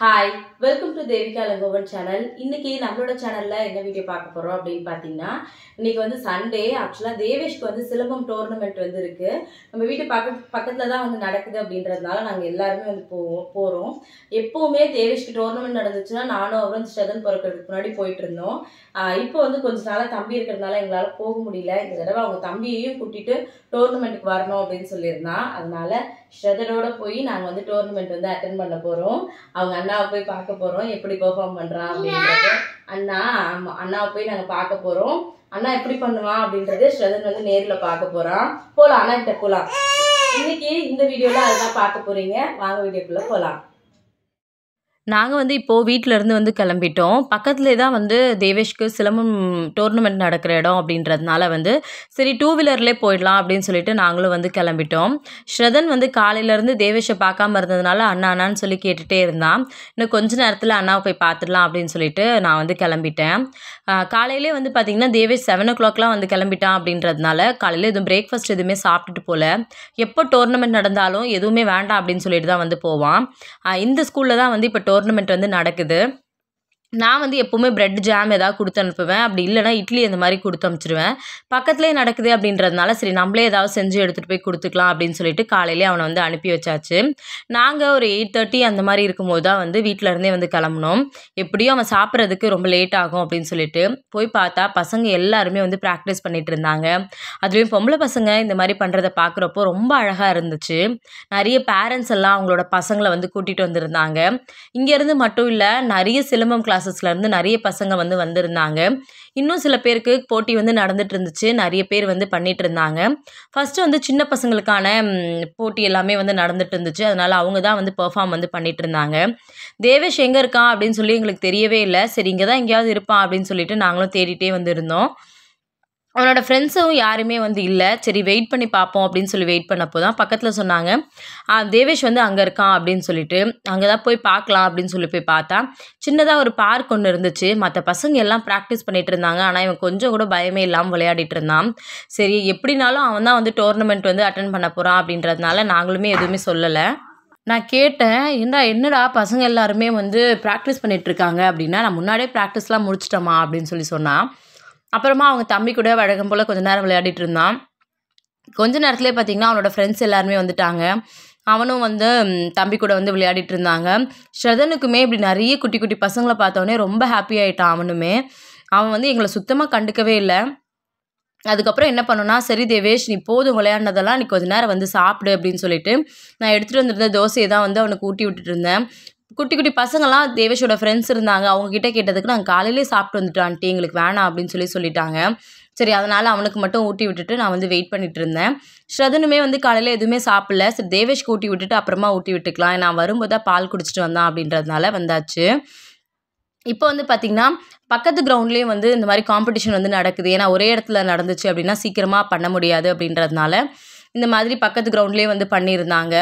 hi welcome to Devika Langovan channel இன்னைக்கு நம்மளோட சேனல்ல என்ன வீடியோ பார்க்க போறோம் அப்படின்னு பாத்தீங்கன்னா இன்னைக்கு வந்து சண்டே ஆக்சுவலா தேவேஷ்க்கு வந்து சிலம்பம் டோர்னமெண்ட் வந்து இருக்கு நம்ம வீட்டு பக்க பக்கத்துல தான் வந்து நடக்குது அப்படின்றதுனால நாங்க எல்லாருமே வந்து போவோம் போறோம் எப்பவுமே தேவேஷ்க்கு டோர்னமெண்ட் நடந்துச்சுன்னா நானும் அவரும் ஸ்டெதன் பிறக்கிறதுக்கு முன்னாடி போயிட்டு இருந்தோம் இப்போ வந்து கொஞ்ச நாளா தம்பி இருக்கிறதுனால எங்களால போக முடியல இந்த தடவை அவங்க தம்பியையும் கூட்டிட்டு டோர்னமெண்ட்டுக்கு வரணும் அப்படின்னு சொல்லியிருந்தான் அதனால ஸ்ட்ரெதரோடு போய் நாங்கள் வந்து டோர்னமெண்ட் வந்து அட்டன் பண்ண போகிறோம் அவங்க அண்ணாவை போய் பார்க்க போகிறோம் எப்படி பெர்ஃபார்ம் பண்ணுறான் அப்படின்றது அண்ணா ஆமாம் அண்ணாவை போய் நாங்கள் பார்க்க போகிறோம் அண்ணா எப்படி பண்ணுவான் அப்படின்றது ஸ்ரதன் வந்து நேரில் பார்க்க போகிறான் போகலாம் அண்ணா கிட்ட போகலாம் இன்னைக்கு இந்த வீடியோல அதுதான் பார்க்க போறீங்க வாங்க வீடியோக்குள்ளே போகலாம் நாங்கள் வந்து இப்போது வீட்டிலேருந்து வந்து கிளம்பிட்டோம் பக்கத்துலேயே தான் வந்து தேவேஷ்க்கு சிலம்பம் டோர்னமெண்ட் நடக்கிற இடம் அப்படின்றதுனால வந்து சரி டூ வீலர்லேயே போயிடலாம் அப்படின்னு சொல்லிட்டு நாங்களும் வந்து கிளம்பிட்டோம் ஸ்ரதன் வந்து காலையிலேருந்து தேவேஷை பார்க்காம இருந்ததுனால அண்ணா அண்ணான்னு சொல்லி கேட்டுகிட்டே இருந்தான் இன்னும் கொஞ்ச நேரத்தில் அண்ணாவை போய் பார்த்துடலாம் அப்படின்னு சொல்லிட்டு நான் வந்து கிளம்பிட்டேன் காலையிலே வந்து பார்த்திங்கன்னா தேவேஷ் செவன் ஓ கிளாக்லாம் வந்து கிளம்பிட்டான் அப்படின்றதுனால காலையில் எதுவும் பிரேக்ஃபாஸ்ட் எதுவுமே சாப்பிட்டுட்டு போகல எப்போ டோர்னமெண்ட் நடந்தாலும் எதுவுமே வேண்டாம் அப்படின்னு சொல்லிட்டு தான் வந்து போவான் இந்த ஸ்கூலில் தான் வந்து இப்போ டோர் டோர்னமெண்ட் வந்து நடக்குது நான் வந்து எப்போவுமே ப்ரெட் ஜாம் எதாவது கொடுத்து அனுப்புவேன் அப்படி இல்லைனா இட்லி அந்த மாதிரி கொடுத்து அனுப்பிச்சிடுவேன் பக்கத்துலேயே நடக்குது அப்படின்றதுனால சரி நம்மளே ஏதாவது செஞ்சு எடுத்துகிட்டு போய் கொடுத்துக்கலாம் அப்படின்னு சொல்லிட்டு காலையிலே அவனை வந்து அனுப்பி வச்சாச்சு நாங்கள் ஒரு எயிட் தேர்ட்டி அந்த மாதிரி இருக்கும்போது தான் வந்து வீட்டிலருந்தே வந்து கிளம்புனோம் எப்படியும் அவன் சாப்பிட்றதுக்கு ரொம்ப லேட் ஆகும் அப்படின்னு சொல்லிட்டு போய் பார்த்தா பசங்க எல்லாருமே வந்து ப்ராக்டிஸ் பண்ணிகிட்டு இருந்தாங்க அதுலேயும் பொம்பளை பசங்க இந்த மாதிரி பண்ணுறதை பார்க்குறப்போ ரொம்ப அழகாக இருந்துச்சு நிறைய பேரண்ட்ஸ் எல்லாம் அவங்களோட பசங்களை வந்து கூட்டிகிட்டு வந்திருந்தாங்க இங்கேருந்து மட்டும் இல்லை நிறைய சிலம்பம் கிளாஸ் கிளாஸஸ்லேருந்து நிறைய பசங்க வந்து வந்திருந்தாங்க இன்னும் சில பேருக்கு போட்டி வந்து நடந்துட்டு இருந்துச்சு நிறைய பேர் வந்து பண்ணிட்டு இருந்தாங்க ஃபஸ்ட்டு வந்து சின்ன பசங்களுக்கான போட்டி எல்லாமே வந்து நடந்துட்டு இருந்துச்சு அதனால் அவங்க தான் வந்து பெர்ஃபார்ம் வந்து பண்ணிட்டு இருந்தாங்க தேவேஷ் எங்கே இருக்கான் அப்படின்னு சொல்லி எங்களுக்கு தெரியவே இல்லை சரி இங்கே தான் எங்கேயாவது இருப்பான் அப்படின்னு சொல்லிட்டு நாங்களும் தேடிட்டே வந்திருந்தோம் அவனோட ஃப்ரெண்ட்ஸும் யாருமே வந்து இல்லை சரி வெயிட் பண்ணி பார்ப்போம் அப்படின்னு சொல்லி வெயிட் பண்ணப்போ தான் பக்கத்தில் சொன்னாங்க தேவேஷ் வந்து அங்கே இருக்கான் அப்படின்னு சொல்லிட்டு அங்கே தான் போய் பார்க்கலாம் அப்படின்னு சொல்லி போய் பார்த்தா சின்னதாக ஒரு பார்க் ஒன்று இருந்துச்சு மற்ற பசங்க எல்லாம் ப்ராக்டிஸ் பண்ணிகிட்டு இருந்தாங்க ஆனால் இவன் கொஞ்சம் கூட பயமே இல்லாமல் விளையாடிட்டு இருந்தான் சரி எப்படினாலும் அவன் தான் வந்து டோர்னமெண்ட் வந்து அட்டன் பண்ண போகிறான் அப்படின்றதுனால நாங்களுமே எதுவுமே சொல்லலை நான் கேட்டேன் என்னடா என்னடா பசங்க எல்லாருமே வந்து ப்ராக்டிஸ் பண்ணிகிட்ருக்காங்க அப்படின்னா நான் முன்னாடியே ப்ராக்டிஸ்லாம் முடிச்சிட்டோமா அப்படின்னு சொல்லி சொன்னான் அப்புறமா அவங்க தம்பி கூட வழக்கம் போல் கொஞ்சம் நேரம் விளையாடிட்டு இருந்தான் கொஞ்ச நேரத்துலேயே பார்த்தீங்கன்னா அவனோட ஃப்ரெண்ட்ஸ் எல்லாருமே வந்துட்டாங்க அவனும் வந்து தம்பி கூட வந்து விளையாடிட்டு இருந்தாங்க ஸ்ரதனுக்குமே இப்படி நிறைய குட்டி குட்டி பசங்களை பார்த்தோன்னே ரொம்ப ஹாப்பி ஆகிட்டான் அவனுமே அவன் வந்து எங்களை சுத்தமாக கண்டுக்கவே இல்லை அதுக்கப்புறம் என்ன பண்ணோன்னா சரி தேவேஷ் நீ போதும் விளையாடினதெல்லாம் நீ கொஞ்ச நேரம் வந்து சாப்பிடு அப்படின்னு சொல்லிட்டு நான் எடுத்துகிட்டு வந்திருந்த தோசையை தான் வந்து அவனுக்கு ஊட்டி விட்டுட்டு இருந்தேன் குட்டி குட்டி பசங்கள்லாம் தேவேஷோட ஃப்ரெண்ட்ஸ் இருந்தாங்க அவங்க கிட்ட கேட்டதுக்கு நாங்கள் காலையிலே சாப்பிட்டு வந்துட்டோம் ஆண்ட்டி எங்களுக்கு வேணாம் அப்படின்னு சொல்லி சொல்லிட்டாங்க சரி அதனால் அவனுக்கு மட்டும் ஊட்டி விட்டுட்டு நான் வந்து வெயிட் பண்ணிட்டு இருந்தேன் ஸ்ரதனுமே வந்து காலையில் எதுவுமே சாப்பிடல சரி தேவேஷ்க்கு ஊட்டி விட்டுட்டு அப்புறமா ஊட்டி விட்டுக்கலாம் நான் வரும்போது தான் பால் குடிச்சிட்டு வந்தான் அப்படின்றதுனால வந்தாச்சு இப்போ வந்து பார்த்திங்கன்னா பக்கத்து கிரவுண்ட்லேயும் வந்து இந்த மாதிரி காம்படிஷன் வந்து நடக்குது ஏன்னா ஒரே இடத்துல நடந்துச்சு அப்படின்னா சீக்கிரமாக பண்ண முடியாது அப்படின்றதுனால இந்த மாதிரி பக்கத்து கிரவுண்ட்லேயே வந்து பண்ணியிருந்தாங்க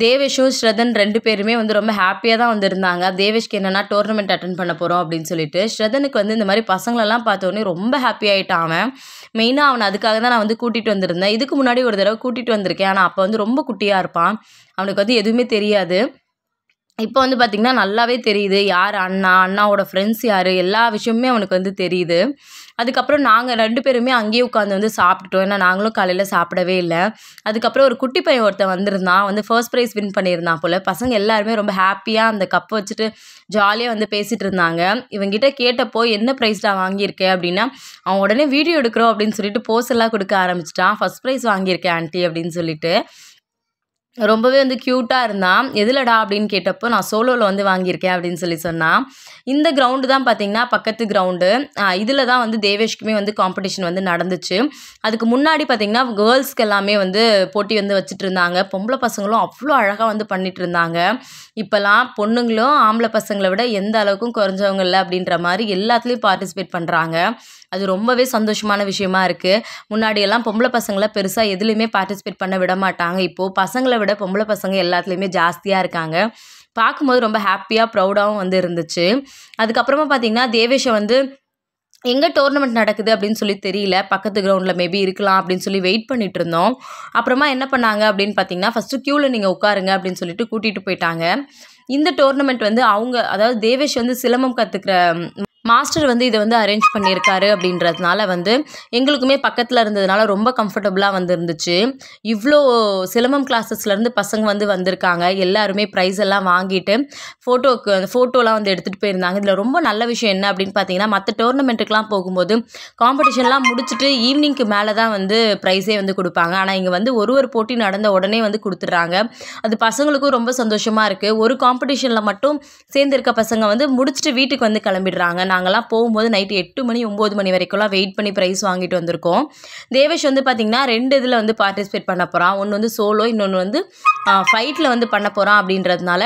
தேவேஷும் ஸ்ரதன் ரெண்டு பேருமே வந்து ரொம்ப ஹாப்பியாக தான் வந்திருந்தாங்க தேவேஷ்க்கு என்னென்னா டோர்னமெண்ட் அட்டன் பண்ண போகிறோம் அப்படின்னு சொல்லிட்டு ஸ்ரதனுக்கு வந்து இந்த மாதிரி பசங்களெல்லாம் பார்த்தோன்னே ரொம்ப ஹாப்பி ஆகிட்டான் அவன் மெயினாக அவனை அதுக்காக தான் நான் வந்து கூட்டிகிட்டு வந்திருந்தேன் இதுக்கு முன்னாடி ஒரு தடவை கூட்டிகிட்டு வந்திருக்கேன் ஆனால் அப்போ வந்து ரொம்ப குட்டியாக இருப்பான் அவனுக்கு வந்து எதுவுமே தெரியாது இப்போ வந்து பார்த்திங்கன்னா நல்லாவே தெரியுது யார் அண்ணா அண்ணாவோட ஃப்ரெண்ட்ஸ் யார் எல்லா விஷயமுமே அவனுக்கு வந்து தெரியுது அதுக்கப்புறம் நாங்கள் ரெண்டு பேருமே அங்கேயே உட்காந்து வந்து சாப்பிட்டுட்டோம் ஏன்னா நாங்களும் காலையில் சாப்பிடவே இல்லை அதுக்கப்புறம் ஒரு குட்டி பையன் ஒருத்தன் வந்திருந்தான் வந்து ஃபர்ஸ்ட் ப்ரைஸ் வின் பண்ணியிருந்தான் போல் பசங்க எல்லாருமே ரொம்ப ஹாப்பியாக அந்த கப் வச்சுட்டு ஜாலியாக வந்து பேசிகிட்டு இருந்தாங்க இவங்கிட்ட கேட்டப்போ என்ன ப்ரைஸ்லாம் வாங்கியிருக்கேன் அப்படின்னா அவன் உடனே வீடியோ எடுக்கிறோம் அப்படின்னு சொல்லிட்டு போஸ்டெல்லாம் எல்லாம் கொடுக்க ஆரம்பிச்சிட்டான் ஃபஸ்ட் ப்ரைஸ் வாங்கியிருக்கேன் ஆண்டி அப்படின்னு சொல்லிட்டு ரொம்பவே வந்து க்யூட்டாக இருந்தான் எதுலடா அப்படின்னு கேட்டப்போ நான் சோலோவில் வந்து வாங்கியிருக்கேன் அப்படின்னு சொல்லி சொன்னான் இந்த கிரவுண்டு தான் பார்த்திங்கன்னா பக்கத்து கிரவுண்டு இதில் தான் வந்து தேவேஷ்க்குமே வந்து காம்படிஷன் வந்து நடந்துச்சு அதுக்கு முன்னாடி பார்த்திங்கன்னா கேர்ள்ஸ்க்கு எல்லாமே வந்து போட்டி வந்து வச்சுட்டு இருந்தாங்க பொம்பளை பசங்களும் அவ்வளோ அழகாக வந்து பண்ணிகிட்டு இருந்தாங்க இப்போல்லாம் பொண்ணுங்களும் ஆம்பளை பசங்களை விட எந்த அளவுக்கும் குறைஞ்சவங்க இல்லை அப்படின்ற மாதிரி எல்லாத்துலேயும் பார்ட்டிசிபேட் பண்ணுறாங்க அது ரொம்பவே சந்தோஷமான விஷயமா இருக்குது முன்னாடியெல்லாம் பொம்பளை பசங்களை பெருசாக எதுலேயுமே பார்ட்டிசிபேட் பண்ண விட மாட்டாங்க இப்போது பசங்களை விட பொம்பளை பசங்க எல்லாத்துலேயுமே ஜாஸ்தியாக இருக்காங்க பார்க்கும்போது ரொம்ப ஹாப்பியாக ப்ரௌடாகவும் வந்து இருந்துச்சு அதுக்கப்புறமா பார்த்தீங்கன்னா தேவேஷை வந்து எங்கே டோர்னமெண்ட் நடக்குது அப்படின்னு சொல்லி தெரியல பக்கத்து கிரவுண்டில் மேபி இருக்கலாம் அப்படின்னு சொல்லி வெயிட் பண்ணிட்டு இருந்தோம் அப்புறமா என்ன பண்ணாங்க அப்படின்னு பார்த்தீங்கன்னா ஃபஸ்ட்டு க்யூவில் நீங்கள் உட்காருங்க அப்படின்னு சொல்லிட்டு கூட்டிகிட்டு போயிட்டாங்க இந்த டோர்னமெண்ட் வந்து அவங்க அதாவது தேவேஷ் வந்து சிலம்பம் கற்றுக்கிற மாஸ்டர் வந்து இதை வந்து அரேஞ்ச் பண்ணியிருக்காரு அப்படின்றதுனால வந்து எங்களுக்குமே பக்கத்தில் இருந்ததுனால ரொம்ப கம்ஃபர்டபுளாக வந்து இருந்துச்சு இவ்வளோ சிலம்பம் கிளாஸஸ்லேருந்து பசங்க வந்து வந்திருக்காங்க எல்லாருமே ப்ரைஸ் எல்லாம் வாங்கிட்டு ஃபோட்டோக்கு அந்த ஃபோட்டோலாம் வந்து எடுத்துகிட்டு போயிருந்தாங்க இதில் ரொம்ப நல்ல விஷயம் என்ன அப்படின்னு பார்த்தீங்கன்னா மற்ற டோர்னமெண்ட்டுக்கெலாம் போகும்போது காம்படிஷன்லாம் முடிச்சுட்டு ஈவினிங்க்கு மேலே தான் வந்து ப்ரைஸே வந்து கொடுப்பாங்க ஆனால் இங்கே வந்து ஒரு ஒரு போட்டி நடந்த உடனே வந்து கொடுத்துட்றாங்க அது பசங்களுக்கும் ரொம்ப சந்தோஷமாக இருக்குது ஒரு காம்படிஷனில் மட்டும் சேர்ந்துருக்க பசங்க வந்து முடிச்சுட்டு வீட்டுக்கு வந்து கிளம்பிடுறாங்க நாங்கள்லாம் போகும்போது நைட்டு எட்டு மணி ஒம்பது மணி வரைக்கும்லாம் வெயிட் பண்ணி ப்ரைஸ் வாங்கிட்டு வந்திருக்கோம் தேவேஷ் வந்து பார்த்திங்கன்னா ரெண்டு இதில் வந்து பார்ட்டிசிபேட் பண்ண போகிறான் ஒன்று வந்து சோலோ இன்னொன்று வந்து ஃபைட்டில் வந்து பண்ண போகிறான் அப்படின்றதுனால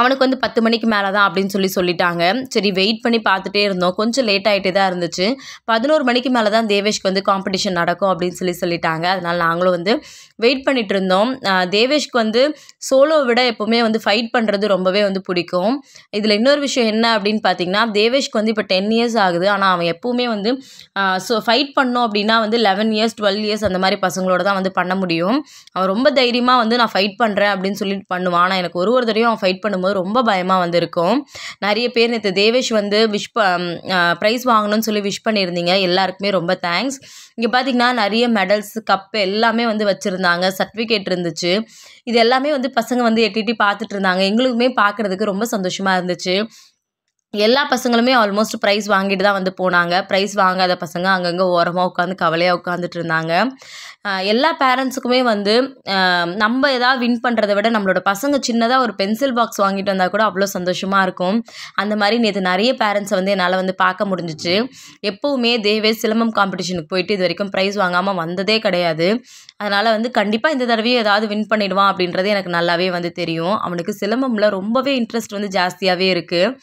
அவனுக்கு வந்து பத்து மணிக்கு மேலே தான் அப்படின்னு சொல்லி சொல்லிட்டாங்க சரி வெயிட் பண்ணி பார்த்துட்டே இருந்தோம் கொஞ்சம் லேட் ஆகிட்டே தான் இருந்துச்சு பதினோரு மணிக்கு மேலே தான் தேவேஷ்க்கு வந்து காம்படிஷன் நடக்கும் அப்படின்னு சொல்லி சொல்லிட்டாங்க அதனால் நாங்களும் வந்து வெயிட் பண்ணிட்டு இருந்தோம் தேவேஷ்க்கு வந்து சோலோ விட எப்போவுமே வந்து ஃபைட் பண்ணுறது ரொம்பவே வந்து பிடிக்கும் இதில் இன்னொரு விஷயம் என்ன அப்படின்னு பார்த்தீங்கன்னா தேவேஷ்க்கு வந்து இப்போ டென் இயர்ஸ் ஆகுது ஆனால் அவன் எப்போவுமே வந்து ஸோ ஃபைட் பண்ணோம் அப்படின்னா வந்து லெவன் இயர்ஸ் டுவெல் இயர்ஸ் அந்த மாதிரி பசங்களோட தான் வந்து பண்ண முடியும் அவன் ரொம்ப தைரியமாக வந்து நான் ஃபைட் பண்ணுறேன் அப்படின்னு சொல்லிட்டு பண்ணுவான் ஆனால் எனக்கு ஒரு ஒரு தடையும் அவன் ஃபைட் பண்ண பார்க்கும்போது ரொம்ப பயமாக வந்திருக்கும் நிறைய பேர் நேற்று தேவேஷ் வந்து விஷ் ப ப்ரைஸ் வாங்கணும்னு சொல்லி விஷ் பண்ணியிருந்தீங்க எல்லாருக்குமே ரொம்ப தேங்க்ஸ் இங்கே பார்த்தீங்கன்னா நிறைய மெடல்ஸ் கப்பு எல்லாமே வந்து வச்சுருந்தாங்க சர்டிஃபிகேட் இருந்துச்சு இது எல்லாமே வந்து பசங்க வந்து எட்டிட்டு பார்த்துட்டு இருந்தாங்க எங்களுக்குமே பார்க்குறதுக்கு ரொம்ப சந்தோஷமாக இருந்துச்சு எல்லா பசங்களுமே ஆல்மோஸ்ட் ப்ரைஸ் வாங்கிட்டு தான் வந்து போனாங்க ப்ரைஸ் வாங்காத பசங்க அங்கங்கே ஓரமாக உட்காந்து கவலையாக உட்காந்துட்டு இருந்தாங்க எல்லா பேரண்ட்ஸுக்குமே வந்து நம்ம எதாவது வின் பண்ணுறதை விட நம்மளோட பசங்க சின்னதாக ஒரு பென்சில் பாக்ஸ் வாங்கிட்டு வந்தால் கூட அவ்வளோ சந்தோஷமாக இருக்கும் அந்த மாதிரி நேற்று நிறைய பேரண்ட்ஸை வந்து என்னால் வந்து பார்க்க முடிஞ்சிச்சு எப்போவுமே தேவே சிலம்பம் காம்படிஷனுக்கு போயிட்டு இது வரைக்கும் ப்ரைஸ் வாங்காமல் வந்ததே கிடையாது அதனால் வந்து கண்டிப்பாக இந்த தடவையும் ஏதாவது வின் பண்ணிடுவான் அப்படின்றது எனக்கு நல்லாவே வந்து தெரியும் அவனுக்கு சிலம்பமில் ரொம்பவே இன்ட்ரெஸ்ட் வந்து ஜாஸ்தியாகவே இருக்குது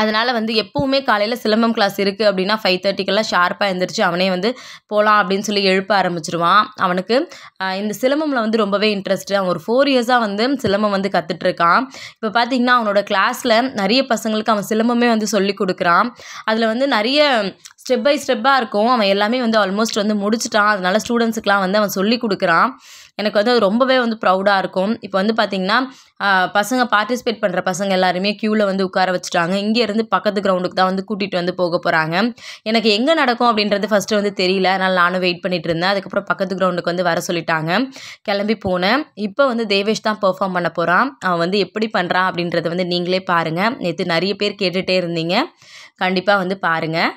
அதனால் வந்து எப்போவுமே காலையில் சிலம்பம் கிளாஸ் இருக்குது அப்படின்னா ஃபைவ் தேர்ட்டிக்கெல்லாம் ஷார்ப்பாக எழுந்திரிச்சு அவனே வந்து போகலாம் அப்படின்னு சொல்லி எழுப்ப ஆரம்பிச்சிருவான் அவனுக்கு இந்த சிலம்பமில் வந்து ரொம்பவே இன்ட்ரெஸ்ட்டு அவன் ஒரு ஃபோர் இயர்ஸாக வந்து சிலம்பம் வந்து கற்றுட்ருக்கான் இப்போ பார்த்திங்கன்னா அவனோட கிளாஸில் நிறைய பசங்களுக்கு அவன் சிலம்பமே வந்து சொல்லி கொடுக்குறான் அதில் வந்து நிறைய ஸ்டெப் பை ஸ்டெப்பாக இருக்கும் அவன் எல்லாமே வந்து ஆல்மோஸ்ட் வந்து முடிச்சுட்டான் அதனால ஸ்டூடெண்ட்ஸுக்கெலாம் வந்து அவன் சொல்லி கொடுக்குறான் எனக்கு வந்து அது ரொம்பவே வந்து ப்ரௌடாக இருக்கும் இப்போ வந்து பார்த்திங்கன்னா பசங்க பார்ட்டிசிபேட் பண்ணுற பசங்க எல்லாருமே க்யூவில் வந்து உட்கார வச்சுட்டாங்க இங்கேருந்து பக்கத்து கிரவுண்டுக்கு தான் வந்து கூட்டிகிட்டு வந்து போக போகிறாங்க எனக்கு எங்கே நடக்கும் அப்படின்றது ஃபஸ்ட்டு வந்து தெரியல அதனால் நானும் வெயிட் பண்ணிகிட்டு இருந்தேன் அதுக்கப்புறம் பக்கத்து கிரவுண்டுக்கு வந்து வர சொல்லிட்டாங்க கிளம்பி போனேன் இப்போ வந்து தேவேஷ் தான் பெர்ஃபார்ம் பண்ண போகிறான் அவன் வந்து எப்படி பண்ணுறான் அப்படின்றத வந்து நீங்களே பாருங்கள் நேற்று நிறைய பேர் கேட்டுகிட்டே இருந்தீங்க கண்டிப்பாக வந்து பாருங்கள்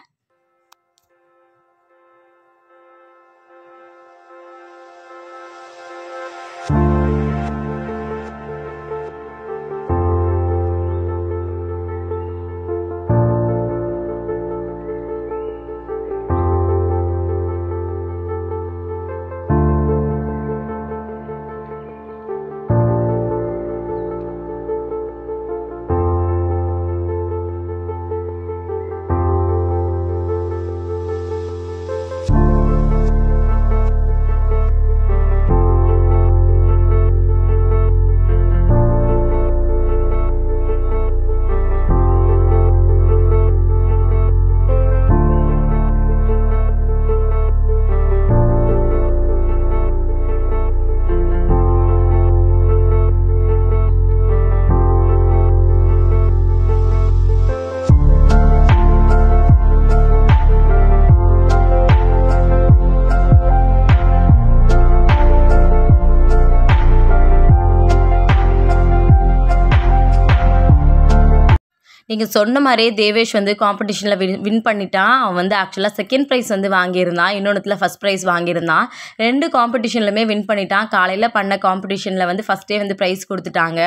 நீங்கள் சொன்ன மாதிரியே தேவேஷ் வந்து காம்படிஷனில் வின் வின் பண்ணிட்டான் அவன் வந்து ஆக்சுவலாக செகண்ட் ப்ரைஸ் வந்து வாங்கியிருந்தான் இன்னொன்று ஃபஸ்ட் ப்ரைஸ் வாங்கியிருந்தான் ரெண்டு காம்படிஷன்லையுமே வின் பண்ணிட்டான் காலையில் பண்ண காம்படிஷனில் வந்து ஃபஸ்ட்டே வந்து ப்ரைஸ் கொடுத்துட்டாங்க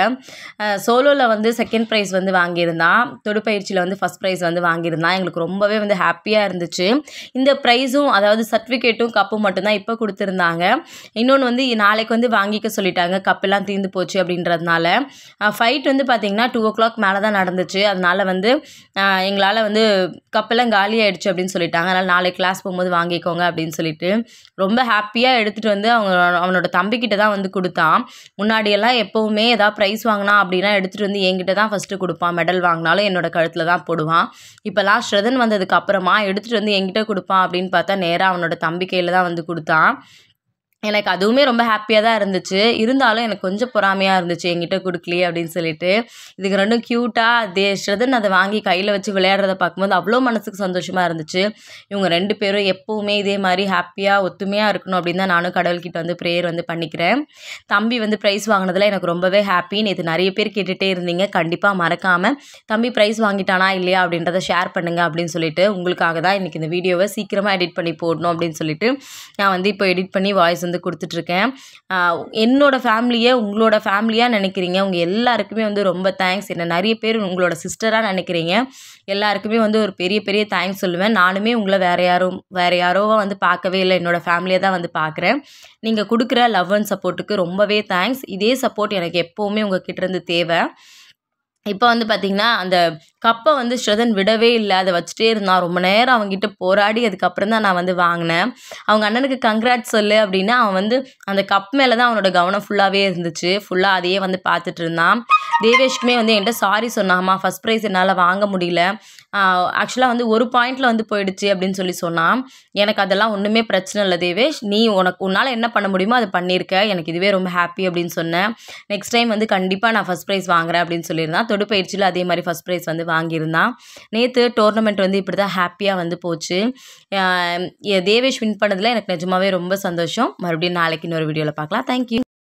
சோலோவில் வந்து செகண்ட் ப்ரைஸ் வந்து வாங்கியிருந்தான் தொடுப்பயிற்சியில் வந்து ஃபஸ்ட் ப்ரைஸ் வந்து வாங்கியிருந்தான் எங்களுக்கு ரொம்பவே வந்து ஹாப்பியாக இருந்துச்சு இந்த ப்ரைஸும் அதாவது சர்டிஃபிகேட்டும் கப்பும் மட்டும்தான் இப்போ கொடுத்துருந்தாங்க இன்னொன்று வந்து நாளைக்கு வந்து வாங்கிக்க சொல்லிட்டாங்க கப்பெல்லாம் தீர்ந்து போச்சு அப்படின்றதுனால ஃபைட் வந்து பார்த்திங்கன்னா டூ ஓ கிளாக் மேலே தான் நடந்துச்சு அதனால் அதனால் வந்து எங்களால் வந்து கப்பெல்லாம் காலி ஆகிடுச்சு அப்படின்னு சொல்லிட்டாங்க அதனால் நாளைக்கு கிளாஸ் போகும்போது வாங்கிக்கோங்க அப்படின்னு சொல்லிட்டு ரொம்ப ஹாப்பியாக எடுத்துகிட்டு வந்து அவங்க அவனோட தம்பிக்கிட்ட தான் வந்து கொடுத்தான் முன்னாடியெல்லாம் எப்போவுமே ஏதாவது ப்ரைஸ் வாங்கினா அப்படின்னா எடுத்துகிட்டு வந்து என்கிட்ட தான் ஃபஸ்ட்டு கொடுப்பான் மெடல் வாங்கினாலும் என்னோட கழுத்தில் தான் போடுவான் இப்போலாம் ஸ்ரதன் வந்ததுக்கு அப்புறமா எடுத்துகிட்டு வந்து என்கிட்ட கொடுப்பான் அப்படின்னு பார்த்தா நேராக அவனோட தம்பி கையில் தான் வந்து கொடுத்தான் எனக்கு அதுவுமே ரொம்ப ஹாப்பியாக தான் இருந்துச்சு இருந்தாலும் எனக்கு கொஞ்சம் பொறாமையாக இருந்துச்சு என்கிட்ட கொடுக்கலையே அப்படின்னு சொல்லிட்டு இதுக்கு ரெண்டும் க்யூட்டாக தேஷ்ரதுன்னு அதை வாங்கி கையில் வச்சு விளையாடுறத பார்க்கும்போது அவ்வளோ மனசுக்கு சந்தோஷமாக இருந்துச்சு இவங்க ரெண்டு பேரும் எப்போவுமே இதே மாதிரி ஹாப்பியாக ஒத்துமையாக இருக்கணும் அப்படின்னு தான் நானும் கடவுள்கிட்ட வந்து ப்ரேயர் வந்து பண்ணிக்கிறேன் தம்பி வந்து ப்ரைஸ் வாங்கினதில் எனக்கு ரொம்பவே ஹாப்பி நேற்று நிறைய பேர் கேட்டுகிட்டே இருந்தீங்க கண்டிப்பாக மறக்காமல் தம்பி ப்ரைஸ் வாங்கிட்டானா இல்லையா அப்படின்றத ஷேர் பண்ணுங்கள் அப்படின்னு சொல்லிட்டு உங்களுக்காக தான் இன்றைக்கி இந்த வீடியோவை சீக்கிரமாக எடிட் பண்ணி போடணும் அப்படின்னு சொல்லிட்டு நான் வந்து இப்போ எடிட் பண்ணி வாய்ஸ் வந்து வந்து கொடுத்துட்ருக்கேன் என்னோடய ஃபேமிலியை உங்களோட ஃபேமிலியாக நினைக்கிறீங்க உங்கள் எல்லாருக்குமே வந்து ரொம்ப தேங்க்ஸ் என்ன நிறைய பேர் உங்களோட சிஸ்டராக நினைக்கிறீங்க எல்லாருக்குமே வந்து ஒரு பெரிய பெரிய தேங்க்ஸ் சொல்லுவேன் நானுமே உங்களை வேறு யாரும் வேறு யாரோவாக வந்து பார்க்கவே இல்லை என்னோடய ஃபேமிலியை தான் வந்து பார்க்குறேன் நீங்கள் கொடுக்குற லவ் அண்ட் சப்போர்ட்டுக்கு ரொம்பவே தேங்க்ஸ் இதே சப்போர்ட் எனக்கு எப்போவுமே உங்கள் கிட்டேருந்து தேவை இப்போ வந்து பார்த்திங்கன்னா அந்த கப்பை வந்து ஸ்ரதன் விடவே இல்லை அதை வச்சுட்டே இருந்தான் ரொம்ப நேரம் அவங்ககிட்ட போராடி அதுக்கப்புறம் தான் நான் வந்து வாங்கினேன் அவங்க அண்ணனுக்கு கங்க்ராட் சொல்லு அப்படின்னா அவன் வந்து அந்த கப் மேலே தான் அவனோட கவனம் ஃபுல்லாகவே இருந்துச்சு ஃபுல்லாக அதையே வந்து பார்த்துட்டு இருந்தான் தேவேஷ்குமே வந்து என்கிட்ட சாரி சொன்னாம்மா ஃபஸ்ட் ப்ரைஸ் என்னால் வாங்க முடியல ஆக்சுவலாக வந்து ஒரு பாயிண்டில் வந்து போயிடுச்சு அப்படின்னு சொல்லி சொன்னால் எனக்கு அதெல்லாம் ஒன்றுமே பிரச்சனை இல்லை தேவேஷ் நீ உனக்கு உன்னால் என்ன பண்ண முடியுமோ அது பண்ணியிருக்க எனக்கு இதுவே ரொம்ப ஹாப்பி அப்படின்னு சொன்னேன் நெக்ஸ்ட் டைம் வந்து கண்டிப்பாக நான் ஃபஸ்ட் ப்ரைஸ் வாங்குறேன் அப்படின்னு சொல்லியிருந்தான் பயிற்சியில் அதே மாதிரி ஃபஸ்ட் ப்ரைஸ் வந்து வாங்கியிருந்தான் நேற்று டோர்னமெண்ட் வந்து இப்படி தான் ஹாப்பியாக வந்து போச்சு தேவேஷ் வின் பண்ணதில் எனக்கு நிஜமாவே ரொம்ப சந்தோஷம் மறுபடியும் நாளைக்கு இன்னொரு வீடியோவில் பார்க்கலாம் தேங்க்யூ